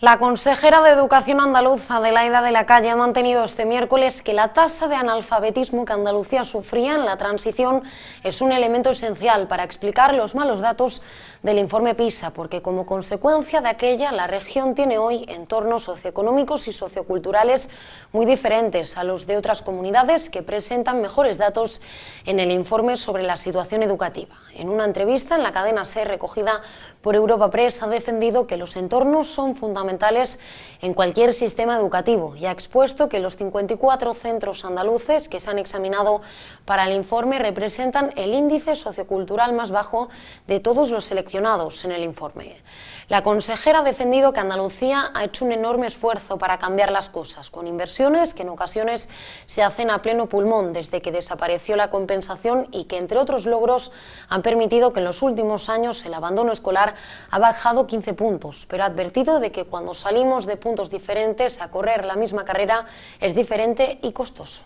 La consejera de Educación andaluza Adelaida de la Calle ha mantenido este miércoles que la tasa de analfabetismo que Andalucía sufría en la transición es un elemento esencial para explicar los malos datos del informe PISA, porque como consecuencia de aquella la región tiene hoy entornos socioeconómicos y socioculturales muy diferentes a los de otras comunidades que presentan mejores datos en el informe sobre la situación educativa. En una entrevista en la cadena SER recogida por Europa Press ha defendido que los entornos son fundamentales fundamentales en cualquier sistema educativo y ha expuesto que los 54 centros andaluces que se han examinado para el informe representan el índice sociocultural más bajo de todos los seleccionados en el informe. La consejera ha defendido que Andalucía ha hecho un enorme esfuerzo para cambiar las cosas, con inversiones que en ocasiones se hacen a pleno pulmón desde que desapareció la compensación y que, entre otros logros, han permitido que en los últimos años el abandono escolar ha bajado 15 puntos, pero ha advertido de que que cuando salimos de puntos diferentes a correr la misma carrera es diferente y costoso.